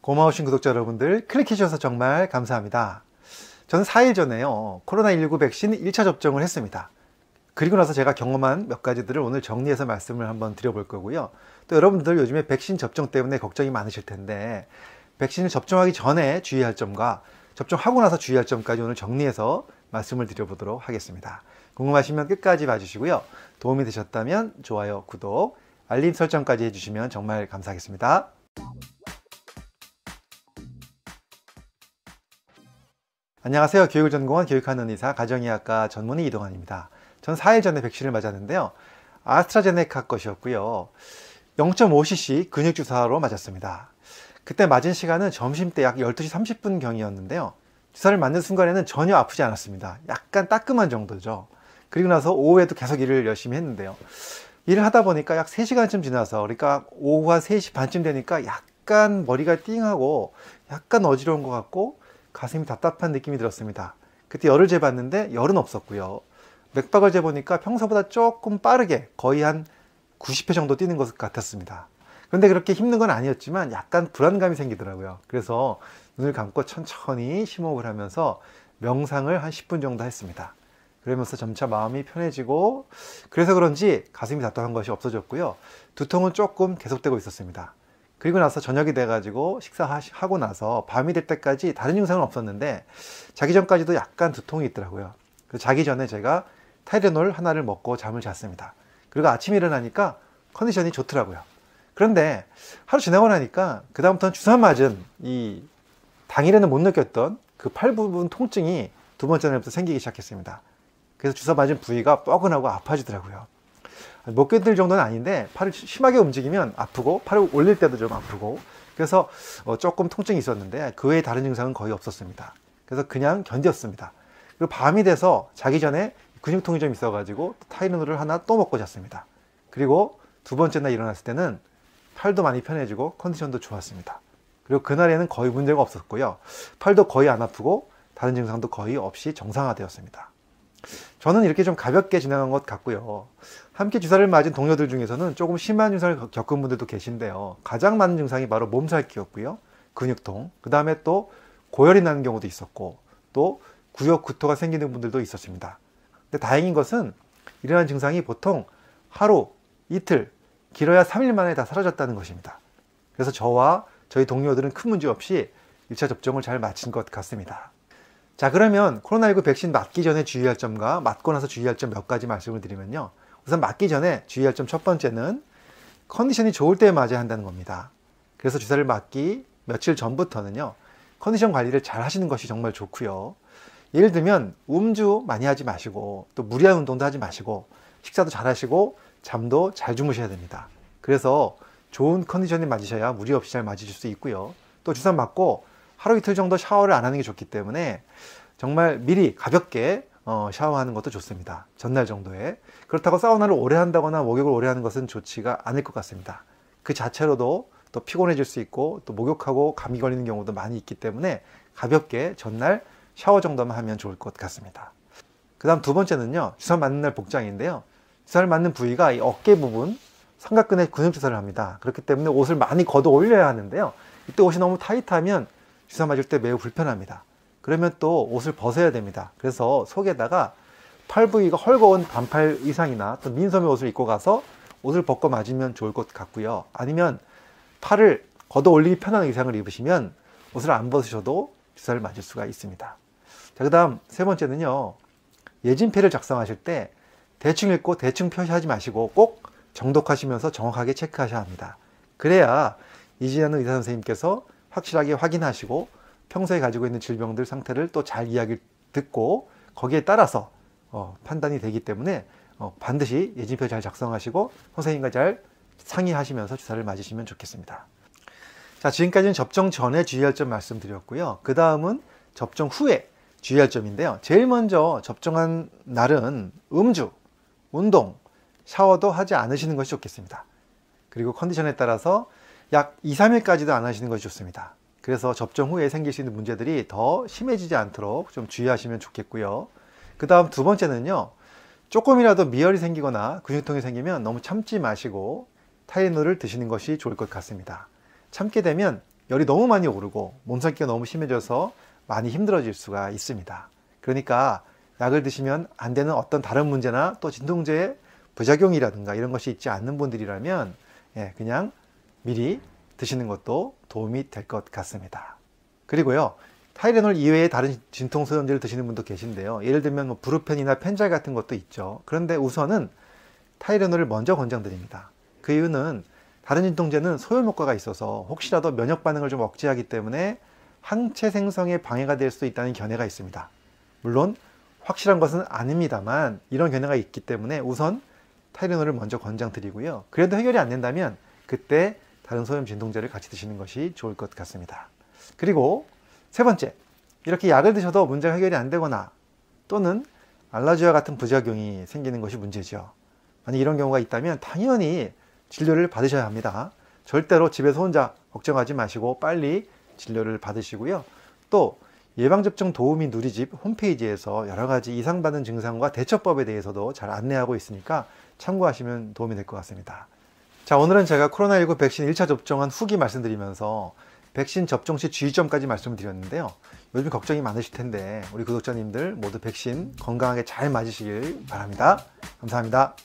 고마우신 구독자 여러분들 클릭해 주셔서 정말 감사합니다. 저는 4일 전에요. 코로나19 백신 1차 접종을 했습니다. 그리고 나서 제가 경험한 몇 가지들을 오늘 정리해서 말씀을 한번 드려볼 거고요. 또 여러분들 요즘에 백신 접종 때문에 걱정이 많으실 텐데 백신을 접종하기 전에 주의할 점과 접종하고 나서 주의할 점까지 오늘 정리해서 말씀을 드려보도록 하겠습니다. 궁금하시면 끝까지 봐주시고요. 도움이 되셨다면 좋아요, 구독, 알림 설정까지 해주시면 정말 감사하겠습니다. 안녕하세요. 교육을 전공한 교육하는 의사 가정의학과 전문의 이동환입니다. 전 4일 전에 백신을 맞았는데요. 아스트라제네카 것이었고요. 0.5cc 근육 주사로 맞았습니다. 그때 맞은 시간은 점심때 약 12시 30분 경이었는데요. 주사를 맞는 순간에는 전혀 아프지 않았습니다. 약간 따끔한 정도죠. 그리고 나서 오후에도 계속 일을 열심히 했는데요. 일을 하다 보니까 약 3시간쯤 지나서 그러니까 오후 한 3시 반쯤 되니까 약간 머리가 띵하고 약간 어지러운 것 같고 가슴이 답답한 느낌이 들었습니다. 그때 열을 재봤는데 열은 없었고요. 맥박을 재보니까 평소보다 조금 빠르게 거의 한 90회 정도 뛰는 것 같았습니다. 그런데 그렇게 힘든 건 아니었지만 약간 불안감이 생기더라고요. 그래서 눈을 감고 천천히 심호흡을 하면서 명상을 한 10분 정도 했습니다. 그러면서 점차 마음이 편해지고 그래서 그런지 가슴이 답답한 것이 없어졌고요. 두통은 조금 계속되고 있었습니다. 그리고 나서 저녁이 돼가지고 식사하고 나서 밤이 될 때까지 다른 증상은 없었는데 자기 전까지도 약간 두통이 있더라고요. 그래서 자기 전에 제가 타이레놀 하나를 먹고 잠을 잤습니다. 그리고 아침에 일어나니까 컨디션이 좋더라고요. 그런데 하루 지나고 나니까 그다음부터는 주사 맞은 이 당일에는 못 느꼈던 그 팔 부분 통증이 두 번째 날부터 생기기 시작했습니다. 그래서 주사 맞은 부위가 뻐근하고 아파지더라고요. 목에 들 정도는 아닌데 팔을 심하게 움직이면 아프고 팔을 올릴 때도 좀 아프고 그래서 어, 조금 통증이 있었는데 그 외에 다른 증상은 거의 없었습니다. 그래서 그냥 견뎠습니다. 그리고 밤이 돼서 자기 전에 근육통이 좀 있어가지고 타이레놀을 하나 또 먹고 잤습니다. 그리고 두 번째 날 일어났을 때는 팔도 많이 편해지고 컨디션도 좋았습니다. 그리고 그날에는 거의 문제가 없었고요. 팔도 거의 안 아프고 다른 증상도 거의 없이 정상화되었습니다. 저는 이렇게 좀 가볍게 진행한 것 같고요. 함께 주사를 맞은 동료들 중에서는 조금 심한 증상을 겪은 분들도 계신데요. 가장 많은 증상이 바로 몸살기였고요. 근육통, 그 다음에 또 고열이 나는 경우도 있었고, 또 구역 구토가 생기는 분들도 있었습니다. 근데 다행인 것은 이러한 증상이 보통 하루, 이틀, 길어야 3일 만에 다 사라졌다는 것입니다. 그래서 저와 저희 동료들은 큰 문제 없이 1차 접종을 잘 마친 것 같습니다. 자, 그러면 코로나19 백신 맞기 전에 주의할 점과 맞고 나서 주의할 점 몇 가지 말씀을 드리면요. 우선 맞기 전에 주의할 점 첫 번째는 컨디션이 좋을 때 맞아야 한다는 겁니다. 그래서 주사를 맞기 며칠 전부터는요. 컨디션 관리를 잘 하시는 것이 정말 좋고요. 예를 들면 음주 많이 하지 마시고 또 무리한 운동도 하지 마시고 식사도 잘 하시고 잠도 잘 주무셔야 됩니다. 그래서 좋은 컨디션이 맞으셔야 무리 없이 잘 맞으실 수 있고요. 또 주사 맞고 하루 이틀 정도 샤워를 안 하는 게 좋기 때문에 정말 미리 가볍게 어, 샤워하는 것도 좋습니다. 전날 정도에. 그렇다고 사우나를 오래 한다거나 목욕을 오래 하는 것은 좋지가 않을 것 같습니다. 그 자체로도 또 피곤해질 수 있고 또 목욕하고 감기 걸리는 경우도 많이 있기 때문에 가볍게 전날 샤워 정도만 하면 좋을 것 같습니다. 그 다음 두 번째는요, 주사 맞는 날 복장인데요. 주사를 맞는 부위가 이 어깨 부분, 삼각근에 근육 주사를 합니다. 그렇기 때문에 옷을 많이 걷어 올려야 하는데요. 이때 옷이 너무 타이트하면 주사 맞을 때 매우 불편합니다. 그러면 또 옷을 벗어야 됩니다. 그래서 속에다가 팔 부위가 헐거운 반팔 의상이나 또 민소매 옷을 입고 가서 옷을 벗고 맞으면 좋을 것 같고요. 아니면 팔을 걷어 올리기 편한 의상을 입으시면 옷을 안 벗으셔도 주사를 맞을 수가 있습니다. 자, 그 다음 세 번째는요. 예진패를 작성하실 때 대충 읽고 대충 표시하지 마시고 꼭 정독하시면서 정확하게 체크하셔야 합니다. 그래야 이지하는 의사 선생님께서 확실하게 확인하시고 평소에 가지고 있는 질병들 상태를 또 잘이야기 듣고 거기에 따라서 어, 판단이 되기 때문에 어, 반드시 예진표 잘 작성하시고 선생님과 잘 상의하시면서 주사를 맞으시면 좋겠습니다. 자, 지금까지는 접종 전에 주의할 점 말씀드렸고요. 그 다음은 접종 후에 주의할 점인데요. 제일 먼저 접종한 날은 음주, 운동, 샤워도 하지 않으시는 것이 좋겠습니다. 그리고 컨디션에 따라서 약 2, 3일까지도 안 하시는 것이 좋습니다. 그래서 접종 후에 생길 수 있는 문제들이 더 심해지지 않도록 좀 주의하시면 좋겠고요. 그 다음 두 번째는요. 조금이라도 미열이 생기거나 근육통이 생기면 너무 참지 마시고 타이레를 드시는 것이 좋을 것 같습니다. 참게 되면 열이 너무 많이 오르고 몸살기가 너무 심해져서 많이 힘들어질 수가 있습니다. 그러니까 약을 드시면 안 되는 어떤 다른 문제나 또 진통제의 부작용이라든가 이런 것이 있지 않는 분들이라면 예, 그냥 미리 드시는 것도 도움이 될 것 같습니다. 그리고요. 타이레놀 이외에 다른 진통소염제를 드시는 분도 계신데요. 예를 들면 뭐 브루펜이나 펜잘 같은 것도 있죠. 그런데 우선은 타이레놀을 먼저 권장드립니다. 그 이유는 다른 진통제는 소염 효과가 있어서 혹시라도 면역 반응을 좀 억제하기 때문에 항체 생성에 방해가 될 수도 있다는 견해가 있습니다. 물론 확실한 것은 아닙니다만 이런 견해가 있기 때문에 우선 타이레놀을 먼저 권장드리고요. 그래도 해결이 안 된다면 그때 다른 소염 진통제를 같이 드시는 것이 좋을 것 같습니다. 그리고 세 번째, 이렇게 약을 드셔도 문제가 해결이 안 되거나 또는 알러지와 같은 부작용이 생기는 것이 문제죠. 만약 이런 경우가 있다면 당연히 진료를 받으셔야 합니다. 절대로 집에서 혼자 걱정하지 마시고 빨리 진료를 받으시고요. 또 예방접종 도우미 누리집 홈페이지에서 여러 가지 이상받은 증상과 대처법에 대해서도 잘 안내하고 있으니까 참고하시면 도움이 될 것 같습니다. 자, 오늘은 제가 코로나19 백신 1차 접종한 후기 말씀드리면서 백신 접종 시 주의점까지 말씀을 드렸는데요. 요즘 걱정이 많으실 텐데 우리 구독자님들 모두 백신 건강하게 잘 맞으시길 바랍니다. 감사합니다.